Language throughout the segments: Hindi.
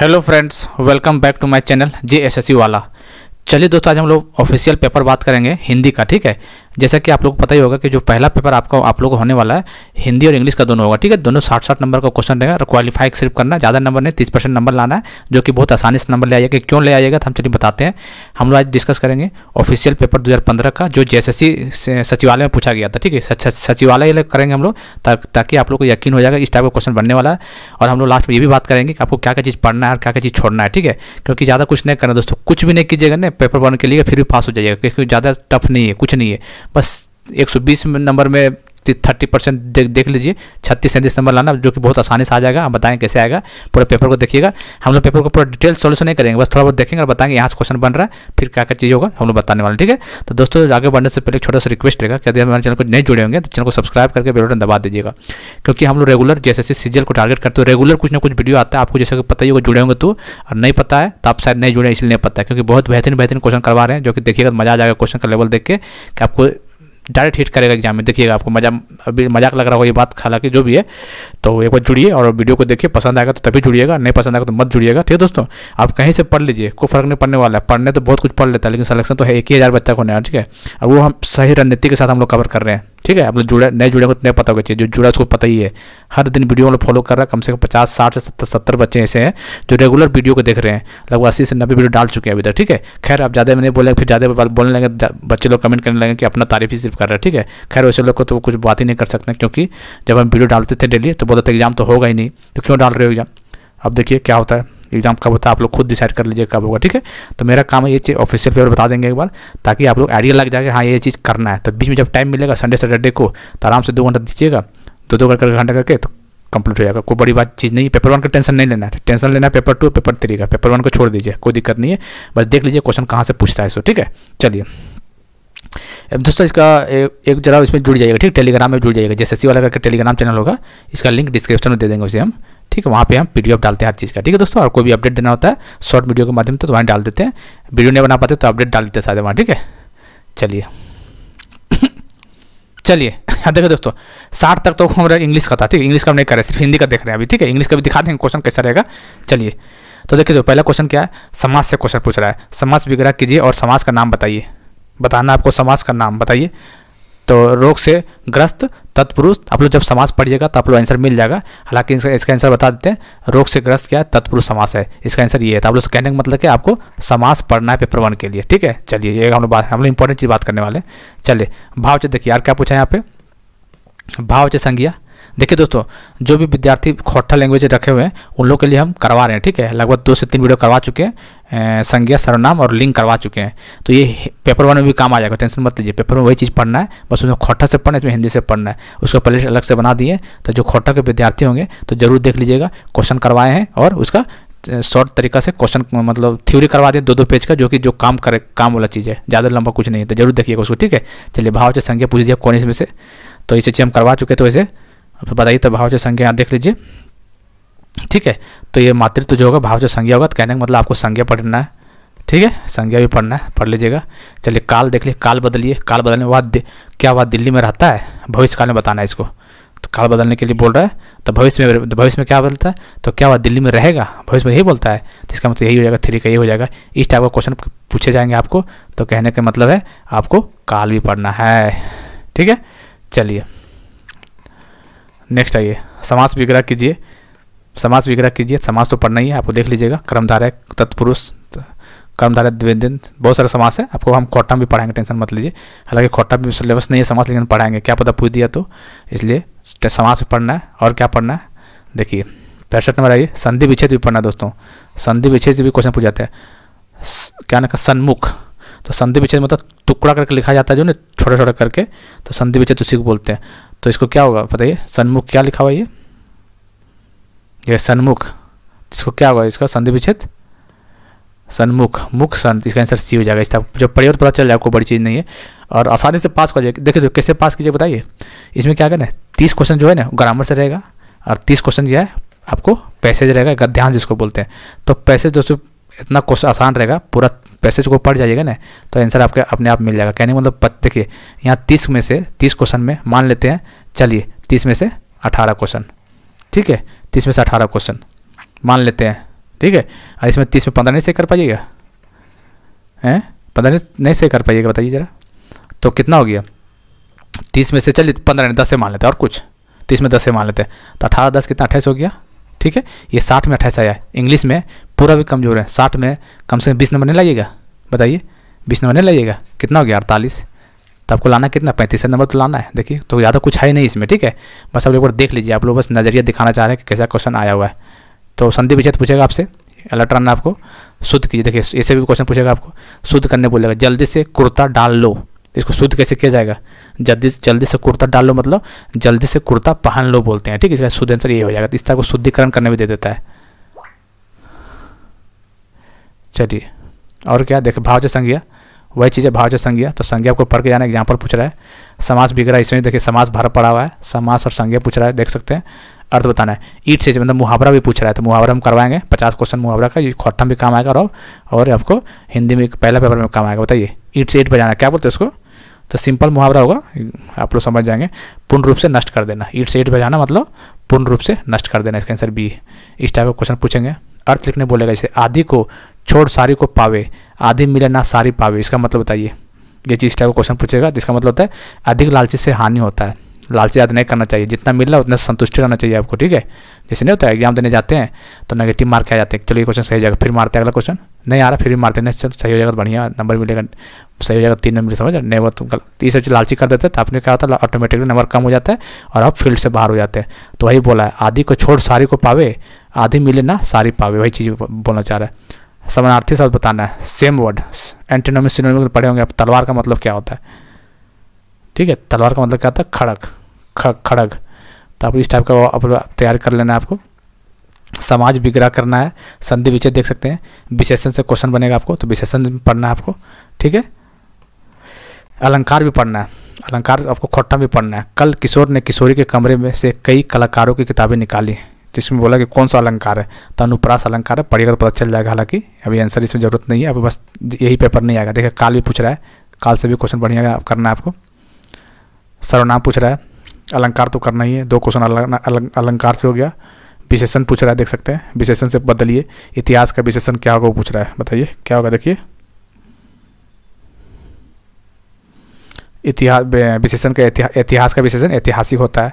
hello friends welcome back to my channel J S वाला चलिए दोस्तों आज हम लोग ऑफिशियल पेपर बात करेंगे हिंदी का ठीक है जैसा कि आप लोग को पता ही होगा कि जो पहला पेपर आपका आप लोग को होने वाला है हिंदी और इंग्लिश का दोनों होगा ठीक है दोनों साठ साठ नंबर का क्वेश्चन रहेगा और क्वालिफाई सिर्फ करना ज़्यादा नंबर नहीं तीस परसेंट नंबर लाना है जो कि बहुत आसानी से नंबर ले आएगा क्यों ले आएगा तो हम चलिए बताते हैं हम लोग आज डिस्कस करेंगे ऑफिशियल पेपर दो का जो जे सचिवालय में पूछा गया था ठीक है सचिवालय करेंगे हम लोग ताकि आप लोग को यकीन हो जाएगा इस टाइप का क्वेश्चन बनने वाला है और हम लोग लास्ट में ये भी बात करेंगे कि आपको क्या क्या चीज़ पढ़ना है और क्या क्या चीज़ छोड़ना है ठीक है क्योंकि ज़्यादा कुछ नहीं करना दोस्तों कुछ भी नहीं कीजिएगा ना पेपर वन के लिए फिर भी पास हो जाएगा क्योंकि ज़्यादा टफ नहीं है कुछ नहीं है बस 120 नंबर में छत्तीस थर्टी परसेंट दे, देख लीजिए छत्तीस सैंतीस नंबर लाना जो कि बहुत आसानी से आ जाएगा हम बताएं कैसे आएगा पूरे पेपर को देखिएगा हम लोग पेपर को पूरा डिटेल सोल्यूशन नहीं करेंगे बस थोड़ा बहुत देखेंगे और बताएंगे यहाँ से क्वेश्चन बन रहा है फिर क्या क्या चीज़ होगा हम लोग बताने वाले ठीक है तो दोस्तों आगे बढ़ने से पहले छोटा सा रिक्वेस्ट रहेगा क्या हमारे चैनल को नहीं जुड़े होंगे तो चैनल को सब्सक्राइब करके बेल बटन दबा दीजिएगा क्योंकि हम लोग रेगुलर जैसे जैसे सीजल को टारगेट करते हो रेगुलर कुछ ना कुछ वीडियो आता है आपको जैसे पता ही होगा जुड़े होंगे तो और नहीं पता है तो आप शायद नहीं जुड़े इसलिए नहीं पता है क्योंकि बहुत बेहतरीन बेहतरीन क्वेश्चन करवा रहे हैं जो कि देखिएगा मजा आ जाएगा क्वेश्चन का लेवल देख के कि आपको डायरेक्ट हिट करेगा एग्जाम में देखिएगा आपको मजा अभी मजाक लग रहा हो ये बात हालांकि जो भी है तो एक बार जुड़िए और वीडियो को देखिए पसंद आएगा तो तभी जुड़िएगा नहीं पसंद आएगा तो मत जुड़िएगा ठीक है दोस्तों आप कहीं से पढ़ लीजिए कोई फर्क नहीं पड़ने वाला है पढ़ने तो बहुत कुछ पढ़ लेता है लेकिन सलेक्शन तो है एक ही हज़ार बच्चा को नया ठीक है और वो हम सही रणनीति के साथ हम लोग कवर कर रहे हैं ठीक है आप लोग जुड़े नए जुड़े को इतने तो पता होगा चाहिए जो जुड़ा उसको पता ही है हर दिन वीडियो हम लोग फॉलो कर रहा है कम से कम पचास साठ से सत्तर सत्तर बच्चे ऐसे हैं जो रेगुलर वीडियो को देख रहे हैं लगभग अस्सी से नब्बे वीडियो डाल चुके हैं अभी तक ठीक है खैर आप ज़्यादा मैंने बोला फिर ज़्यादा बोलने लगे बच्चे लोग कमेंट करने लगे कि अपना तारीफ ही सिर्फ कर रहा है ठीक है खैर वैसे लोग को तो कुछ बात ही नहीं कर सकते क्योंकि जब हम वीडियो डालते थे डेली तो बोलते थे एग्जाम तो होगा ही नहीं तो क्यों डाल रहे हो एग्जाम अब देखिए क्या होता है एग्जाम कब होता है आप लोग खुद डिसाइड कर लीजिए कब होगा ठीक है तो मेरा काम है ये चीज़ ऑफिशियल पेपर बता देंगे एक बार ताकि आप लोग आइडिया लग जाएगा हाँ ये चीज़ करना है तो बीच में जब टाइम मिलेगा संडे सैटरडे को तो आराम से दो घंटा दीजिएगा दो दो घंटा करके तो कंप्लीट हो जाएगा कोई बड़ी बात चीज़ नहीं पेपर वन का टेंशन नहीं लेना है टेंशन लेना है पेपर टू पेपर थ्री का पेपर वन को छोड़ दीजिए कोई दिक्कत नहीं है बस देख लीजिए क्वेश्चन कहाँ से पूछता है सो ठीक है चलिए अब दोस्तों इसका एक जरा इसमें जुड़ जाएगा ठीक टेलीग्राम में जुड़ जाएगा जैसे सी वाला करके टेलीग्राम चैनल होगा इसका लिंक डिस्क्रिप्शन में दे देंगे उसे हम ठीक है वहाँ पे हम पी डालते हैं हर चीज़ का ठीक है दोस्तों और कोई भी अपडेट देना होता है शॉर्ट वीडियो के माध्यम से तो वहाँ डाल देते हैं वीडियो नहीं बना पाते तो अपडेट डाल देते हैं सारे वहाँ ठीक है चलिए चलिए हाँ देखो दोस्तों साठ तक तो हमारा इंग्लिश का था ठीक है इंग्लिश का हम नहीं कर रहे सिर्फ हिंदी का देख रहे हैं अभी ठीक है इंग्लिश का भी दिखा देंगे क्वेश्चन कैसा रहेगा चलिए तो देखिए जो पहला क्वेश्चन क्या है समाज से क्वेश्चन पूछ रहा है समाज विग्रह कीजिए और समाज का नाम बताइए बताना आपको समाज का नाम बताइए तो रोग से ग्रस्त तत्पुरुष आप लोग जब समास पढ़िएगा तो आप लोग आंसर मिल जाएगा हालांकि इसका इसका आंसर बता देते हैं रोग से ग्रस्त क्या है तत्पुरुष समास है इसका आंसर ये है तो आप लोग कहने का मतलब कि आपको समास पढ़ना है पेपर वन के लिए ठीक है चलिए ये हम लोग बात हम लोग इंपॉर्टेंट चीज़ बात करने वाले हैं चलिए भाव देखिए यार क्या पूछा है यहाँ पे भाव से संज्ञा देखिए दोस्तों जो भी विद्यार्थी खोटा लैंग्वेज रखे हुए हैं उन लोगों के लिए हम करवा रहे हैं ठीक है लगभग दो से तीन वीडियो करवा चुके हैं संज्ञा सर्वनाम और लिंक करवा चुके हैं तो ये पेपर वन में भी काम आ जाएगा टेंशन मत लीजिए पेपर में वही चीज़ पढ़ना है बस उसमें खोटा से पढ़ना है इसमें हिंदी से पढ़ना है उसका पहले अलग से बना दिए तो जो खोटा के विद्यार्थी होंगे तो ज़रूर देख लीजिएगा क्वेश्चन करवाए हैं और उसका शॉर्ट तरीका से क्वेश्चन मतलब थ्योरी करवा दें दो दो पेज का जो कि जो काम करे काम वाला चीज़ है ज़्यादा लंबा कुछ नहीं है तो जरूर देखिएगा उसको ठीक है चलिए भाव से संज्ञा पूछ दिया कौन इसमें से तो इसे चीज़ हम करवा चुके थे वैसे तो तो बताइए तो भावचय संज्ञा देख लीजिए ठीक है तो ये मातृत्व जो होगा भावचय संज्ञा होगा तो कहने का मतलब आपको संज्ञा पढ़ना है ठीक है संज्ञा भी पढ़ना है पढ़ लीजिएगा चलिए काल देख लीजिए काल बदलिए काल बदलने के बाद क्या हुआ दिल्ली में रहता है भविष्य काल में बताना है इसको तो काल बदलने के लिए बोल रहा है तो भविष्य में तो भविष्य में क्या बदलता है तो क्या हुआ दिल्ली में रहेगा भविष्य में यही बोलता है तो इसका मतलब यही हो जाएगा थ्री का यही हो जाएगा इस टाइप का क्वेश्चन पूछे जाएंगे आपको तो कहने का मतलब है आपको काल भी पढ़ना है ठीक है चलिए नेक्स्ट आइए समास विग्रह कीजिए समास विग्रह कीजिए समास तो पढ़ना ही है आपको देख लीजिएगा कर्मधारक तत्पुरुष कर्मधारक द्विव्यंजन बहुत सारे समास है आपको हम खोटा भी पढ़ाएंगे टेंशन मत लीजिए हालांकि खोटा भी सिलेबस नहीं है समास लेकिन पढ़ाएंगे क्या पता पूछ दिया तो इसलिए समास भी पढ़ना है और क्या पढ़ना है देखिए पैंसठ नंबर आइए संधि विच्छेद भी पढ़ना है दोस्तों संधि विच्छेद भी क्वेश्चन पूछ जाता है क्या ना सन्मुख तो संधि विच्छेद मतलब टुकड़ा करके लिखा जाता है जो ना छोटा छोटा करके तो संधि विच्छेद उसी को बोलते हैं तो इसको क्या होगा बताइए सन्मुख क्या लिखा हुआ ये ये सन्मुख इसको क्या होगा इसका संधि विच्छेद सन्मुख मुख सन इसका आंसर सी हो जाएगा इसका जब पढ़िए तो पता चल जाए आपको बड़ी चीज़ नहीं है और आसानी से पास कर जाएगा देखिए तो कैसे पास कीजिए बताइए इसमें क्या करना है तीस क्वेश्चन जो है ना ग्रामर से रहेगा और तीस क्वेश्चन जो है आपको पैसेज रहेगा गद्यांश जिसको बोलते हैं तो पैसेज दोस्तों इतना क्वेश्चन आसान रहेगा पूरा पैसेज को पढ़ जाइएगा ना तो आंसर आपके अपने आप मिल जाएगा कहने मतलब पत्ते के यहाँ तीस में से तीस क्वेश्चन में मान लेते हैं चलिए तीस में से अठारह क्वेश्चन ठीक है तीस में से अठारह क्वेश्चन मान लेते हैं ठीक है और इसमें तीस में पंद्रह नहीं से कर पाइएगा हैं पंद्रह नहीं से कर पाइएगा बताइए ज़रा तो कितना हो गया तीस में से चलिए पंद्रह नहीं दस से मान लेते हैं और कुछ तीस में दस से मान लेते हैं तो अठारह दस कितना अट्ठाईस हो गया ठीक है ये साठ में अट्ठाईस आया इंग्लिश में पूरा भी कमज़ोर है साठ में कम से कम बीस नंबर नहीं लगेगा बताइए बीस नंबर नहीं लगेगा कितना हो गया अड़तालीस तो आपको लाना कितना पैंतीस नंबर तो लाना है देखिए तो ज़्यादा तो कुछ है ही नहीं इसमें ठीक है बस आप एक बार देख लीजिए आप लोग बस नज़रिया दिखाना चाह रहे हैं कि कैसा क्वेश्चन आया हुआ है तो संदीप विचेत तो पूछेगा आपसे इलेक्ट्रॉन ने आपको शुद्ध कीजिए देखिए ऐसे भी क्वेश्चन पूछेगा आपको शुद्ध करने बोलेगा जल्दी से कुर्ता डाल लो इसको शुद्ध कैसे किया जाएगा जल्दी जल्दी से कुर्ता डाल लो मतलब जल्दी से कुर्ता पहन लो बोलते हैं ठीक है इसका शुद्ध आंसर ये हो जाएगा इस तरह को शुद्धिकरण करने भी दे देता है चलिए और क्या देख भावज संज्ञा वही चीज़ है भावज संज्ञा तो संज्ञा को पढ़ के जाना एग्जाम्पल पूछ रहा है समाज बिगड़ा इसमें देखिए समाज भर पड़ा हुआ है समाज और संज्ञा पूछ रहा है देख सकते हैं अर्थ बताना है ईट से मतलब मुहावरा भी पूछ रहा है तो मुहावरा हम करवाएंगे पचास क्वेश्चन मुहावरा का ये खत्म भी काम आएगा और और आपको हिंदी में पहला पेपर में काम आएगा बताइए ईट से ईट बजाना क्या बोलते हैं उसको तो सिंपल मुहावरा होगा आप लोग समझ जाएंगे पूर्ण रूप से नष्ट कर देना ईट से ईट बजाना मतलब पूर्ण रूप से नष्ट कर देना इसका आंसर बी इस टाइप का क्वेश्चन पूछेंगे अर्थ लिखने बोलेगा इसे आदि को छोड़ सारी को पावे आधी मिले ना सारी पावे इसका मतलब बताइए ये चीज़ टाइप का क्वेश्चन पूछेगा जिसका मतलब होता है अधिक लालची से हानि होता है लालची याद नहीं करना चाहिए जितना मिल रहा है उतना संतुष्टि रहना चाहिए आपको ठीक है जैसे नहीं होता है एग्जाम देने जाते हैं तो नेगेटिव मार्क आ जाते हैं चलो ये क्वेश्चन सही हो जाएगा फिर मारते हैं अगला क्वेश्चन नहीं आ रहा फिर भी मारते नहीं चलो सही हो जाएगा बढ़िया नंबर मिलेगा सही हो जाएगा तीन नंबर समझ नहीं वो तो गलत ये सब चीज़ लालची कर देते हैं तो आपने क्या होता है ऑटोमेटिकली नंबर कम हो जाता है और आप फील्ड से बाहर हो जाते हैं तो वही बोला है आधी को छोड़ सारी को पावे आधी मिले ना सारी पावे वही चीज़ बोलना चाह रहा है समानार्थी शब्द बताना है सेम वर्ड एंटीनोमी सिनोमी पढ़े होंगे अब तलवार का मतलब क्या होता है ठीक है तलवार का मतलब क्या होता है खड़क खड़ग तो आप इस टाइप का आप तैयार कर लेना है आपको समाज विग्रह करना है संधि विचय देख सकते हैं विशेषण से क्वेश्चन बनेगा आपको तो विशेषण पढ़ना है आपको ठीक है अलंकार भी पढ़ना है अलंकार आपको खोटा भी पढ़ना है कल किशोर ने किशोरी के कमरे में से कई कलाकारों की किताबें निकाली तो इसमें बोला कि कौन सा अलंकार है तो अनुप्रास अलंकार है पढ़िएगा तो पता चल जाएगा हालांकि अभी आंसर इसमें ज़रूरत नहीं है अभी बस यही पेपर नहीं आएगा देखिए काल भी पूछ रहा है काल से भी क्वेश्चन बढ़िया करना है आपको सर्वनाम पूछ रहा है अलंकार तो करना ही है दो क्वेश्चन अलंकार से हो गया विशेषण पूछ रहा है देख सकते हैं विशेषण से बदलिए इतिहास का विशेषण क्या होगा वो पूछ रहा है बताइए क्या होगा देखिए इतिहास विशेषण का इतिहास का विशेषण ऐतिहासिक होता है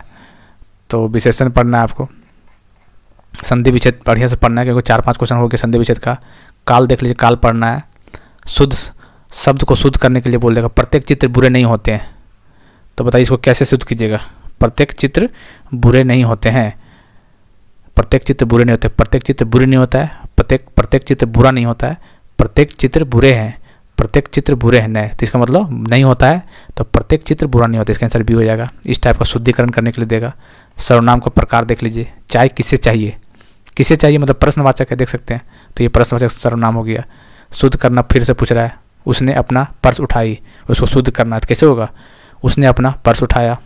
तो विशेषण पढ़ना है आपको संधि विच्छेद बढ़िया से पढ़ना है क्योंकि चार पांच क्वेश्चन हो गए संधि विच्छेद का काल देख लीजिए काल पढ़ना है शुद्ध शब्द को शुद्ध करने के लिए बोल देगा प्रत्येक चित्र बुरे नहीं होते हैं तो बताइए इसको कैसे शुद्ध कीजिएगा प्रत्येक चित्र बुरे नहीं होते हैं प्रत्येक चित्र बुरे नहीं होते प्रत्येक चित्र बुरे नहीं होता है प्रत्येक प्रत्येक चित्र बुरा नहीं होता है प्रत्येक चित्र बुरे हैं प्रत्येक चित्र बुरे हैं नहीं तो इसका मतलब नहीं होता है तो प्रत्येक चित्र बुरा नहीं होता इसका आंसर भी हो जाएगा इस टाइप का शुद्धिकरण करने के लिए देगा सर्वनाम का प्रकार देख लीजिए चाय किससे चाहिए किसे चाहिए मतलब प्रश्नवाचक है देख सकते हैं तो ये प्रश्नवाचक सर्वनाम हो गया शुद्ध करना फिर से पूछ रहा है उसने अपना पर्स उठाई उसको शुद्ध करना तो कैसे होगा उसने अपना पर्स उठाया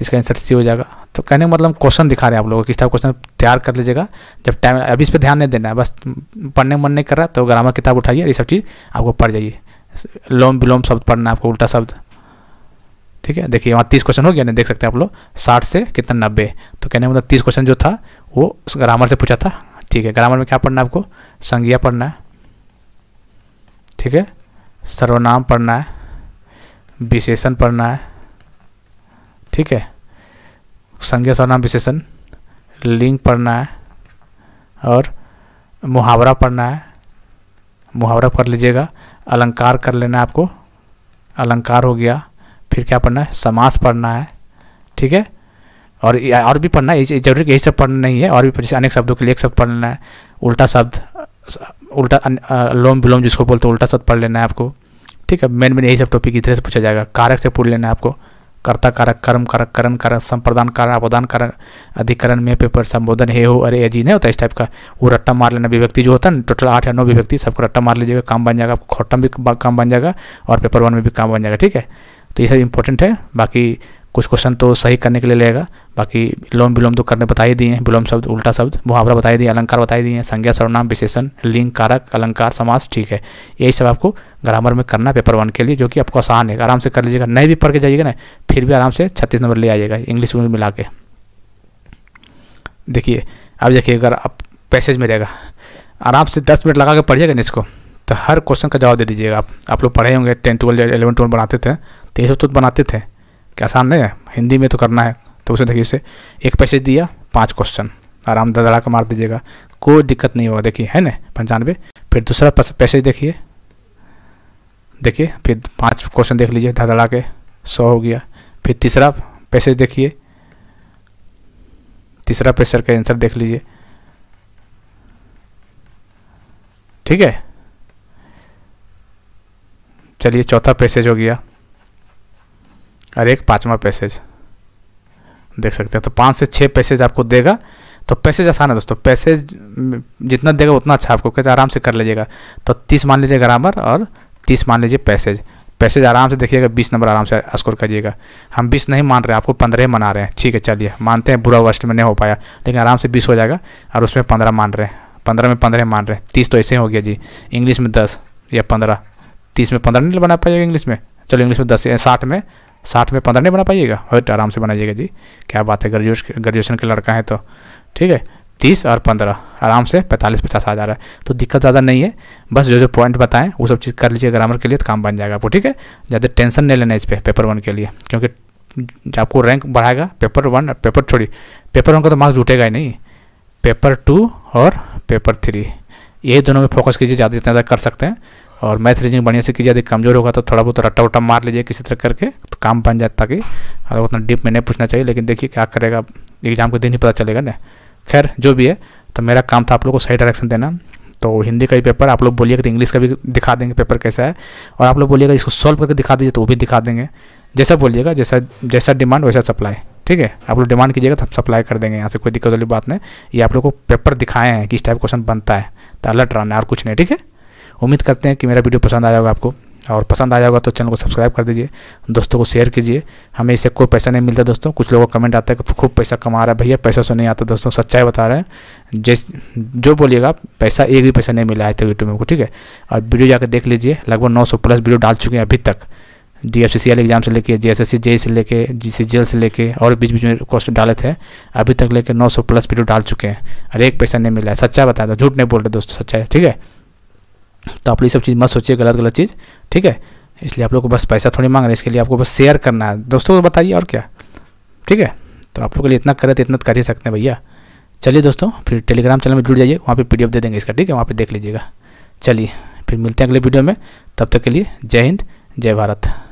इसका आंसर सी हो जाएगा तो कहने का मतलब क्वेश्चन दिखा रहे हैं आप लोगों को किस टाइप क्वेश्चन तैयार कर लीजिएगा जब टाइम अभी इस पर ध्यान नहीं देना है बस पढ़ने मन नहीं कर रहा तो ग्रामर किताब उठाइए ये सब चीज़ आपको पढ़ जाइए लोम विलोम शब्द पढ़ना है आपको उल्टा शब्द ठीक है देखिए वहाँ तीस क्वेश्चन हो गया नहीं देख सकते हैं आप लोग साठ से कितना नब्बे तो कहने मतलब तीस क्वेश्चन जो था वो ग्रामर से पूछा था ठीक है ग्रामर में क्या पढ़ना है आपको संज्ञा पढ़ना है ठीक है सर्वनाम पढ़ना है विशेषण पढ़ना है ठीक है संज्ञा सर्वनाम विशेषण लिंग पढ़ना है और मुहावरा पढ़ना है मुहावरा कर लीजिएगा अलंकार कर लेना है आपको अलंकार हो गया फिर क्या पढ़ना है समास पढ़ना है ठीक है और और भी पढ़ना है जरूरी यही सब पढ़ना नहीं है और भी जैसे अनेक शब्दों के लिए एक शब्द पढ़ना है उल्टा शब्द उल्टा लोम विलोम जिसको बोलते हैं उल्टा शब्द पढ़ लेना है आपको ठीक है मेन मेन यही सब टॉपिक इधर से पूछा जाएगा कारक से पूछ लेना है आपको कर्ता कारक कर्म कारक करण कारक संप्रदान कारक अवदान कारक अधिकरण में पेपर संबोधन हे हो अरे जी नहीं होता इस टाइप का वो रट्टा मार लेना अभिव्यक्ति जो होता है ना टोटल आठ या नौ अभिव्यक्ति सबको रट्टा मार लीजिएगा काम बन जाएगा आपको खोटम भी काम बन जाएगा और पेपर वन में भी काम बन जाएगा ठीक है तो ये सब इंपॉर्टेंट है बाकी कुछ क्वेश्चन तो सही करने के लिए लेगा बाकी लोम विलोम तो करने बता ही दिए हैं विलोम शब्द उल्टा शब्द मुहावरा बताई दिए अलंकार बताई दिए हैं संज्ञा सर्वनाम विशेषण लिंग कारक अलंकार समास ठीक है यही सब आपको ग्रामर में करना पेपर वन के लिए जो कि आपको आसान है आराम से कर लीजिएगा नहीं भी पढ़ के जाइएगा ना फिर भी आराम से छत्तीस नंबर ले आइएगा इंग्लिश में मिला के देखिए अब देखिए अगर आप पैसेज में रहेगा आराम से दस मिनट लगा के पढ़िएगा ना इसको तो हर क्वेश्चन का जवाब दे दीजिएगा आप आप लोग पढ़े होंगे टेन ट्वेल्व एलेवन ट्वेल्व बनाते थे तो ये सब तो बनाते थे क्या आसान नहीं है हिंदी में तो करना है तो उसे देखिए इसे एक पैसेज दिया पाँच क्वेश्चन आराम दड़ा का मार दीजिएगा कोई दिक्कत नहीं होगा देखिए है ना पंचानवे फिर दूसरा पैसेज देखिए देखिए फिर पाँच क्वेश्चन देख लीजिए धड़ाधड़ा के सौ हो गया फिर तीसरा पैसेज देखिए तीसरा प्रेशर का आंसर देख लीजिए ठीक है चलिए चौथा पैसेज हो गया और एक पाँचवा पैसेज देख सकते हैं तो पाँच से छः पैसेज आपको देगा तो पैसेज आसान है दोस्तों पैसेज जितना देगा उतना अच्छा आपको कहते आराम से कर लीजिएगा तो तीस मान लीजिए ग्रामर और तीस मान लीजिए पैसेज पैसेज आराम से देखिएगा बीस नंबर आराम से स्कोर करिएगा हम बीस नहीं मान रहे हैं आपको पंद्रह मना रहे हैं ठीक है चलिए मानते हैं बुरा वर्स्ट में नहीं हो पाया लेकिन आराम से बीस हो जाएगा और उसमें पंद्रह मान रहे हैं पंद्रह में पंद्रह मान रहे हैं तीस तो ऐसे ही हो गया जी इंग्लिश में दस या पंद्रह तीस में पंद्रह नहीं बना पाएगा इंग्लिश में चलो इंग्लिश में दस साठ में साठ में पंद्रह नहीं बना पाइएगा हट आराम से बनाइएगा जी क्या बात है ग्रेजुएश ग्रेजुएशन के लड़का है तो ठीक है तीस और पंद्रह आराम से पैंतालीस पचास आ जा रहा है तो दिक्कत ज़्यादा नहीं है बस जो जो पॉइंट बताएं वो सब चीज़ कर लीजिए ग्रामर के लिए तो काम बन जाएगा आपको ठीक है ज़्यादा टेंशन नहीं लेना इस पर पे, पेपर वन के लिए क्योंकि आपको रैंक बढ़ाएगा पेपर वन और पेपर छोड़ी पेपर वन का तो मार्क्स जुटेगा ही नहीं पेपर टू और पेपर थ्री ये दोनों में फोकस कीजिए ज़्यादा जितना ज़्यादा कर सकते हैं और मैथ रीजनिंग बढ़िया से कीजिए यदि कमज़ोर होगा तो थोड़ा बहुत रट्टा वट्टा मार लीजिए किसी तरह करके तो काम बन जाए ताकि अगर उतना डीप में नहीं पूछना चाहिए लेकिन देखिए क्या करेगा एग्जाम के दिन ही पता चलेगा ना खैर जो भी है तो मेरा काम था आप लोग को सही डायरेक्शन देना तो हिंदी का भी पेपर आप लोग बोलिएगा तो इंग्लिश का भी दिखा देंगे पेपर कैसा है और आप लोग बोलिएगा इसको सॉल्व करके दिखा दीजिए तो वो भी दिखा देंगे जैसा बोलिएगा जैसा जैसा डिमांड वैसा सप्लाई ठीक है आप लोग डिमांड कीजिएगा तो हम सप्लाई कर देंगे यहाँ से कोई दिक्कत वाली बात नहीं ये आप लोग को पेपर दिखाए हैं कि इस टाइप क्वेश्चन बनता है तो अलर्ट रहना है और कुछ नहीं ठीक है उम्मीद करते हैं कि मेरा वीडियो पसंद आया होगा आपको और पसंद आया होगा तो चैनल को सब्सक्राइब कर दीजिए दोस्तों को शेयर कीजिए हमें इससे कोई पैसा नहीं मिलता दोस्तों कुछ लोगों का कमेंट आता है कि खूब पैसा कमा रहा है भैया पैसा से नहीं आता दोस्तों सच्चाई बता रहे हैं जिस जो बोलिएगा पैसा एक भी पैसा नहीं मिला है तो यूट्यूब में को ठीक है और वीडियो जाकर देख लीजिए लगभग नौ प्लस वीडियो डाल चुके हैं अभी तक डी एफ सी एग्जाम से लेके जे एस एस सी से लेके जी सी जेल से लेके और बीच बीच में क्वेश्चन डाले थे अभी तक लेके 900 प्लस वीडियो डाल चुके हैं और एक पैसा नहीं मिला है सच्चा बताया था झूठ नहीं बोल रहे दोस्तों सच्चा है ठीक है तो आप लोग सब चीज़ मत सोचिए गलत गलत चीज़ ठीक है इसलिए आप लोग को बस पैसा थोड़ी मांग रहे हैं इसके लिए आपको बस शेयर करना है दोस्तों को बताइए और क्या ठीक है तो आप लोग के लिए इतना करे तो इतना कर ही सकते हैं भैया चलिए दोस्तों फिर टेलीग्राम चैनल में जुड़ जाइए वहाँ पर पी दे देंगे इसका ठीक है वहाँ पर देख लीजिएगा चलिए फिर मिलते हैं अगले वीडियो में तब तक के लिए जय हिंद जय भारत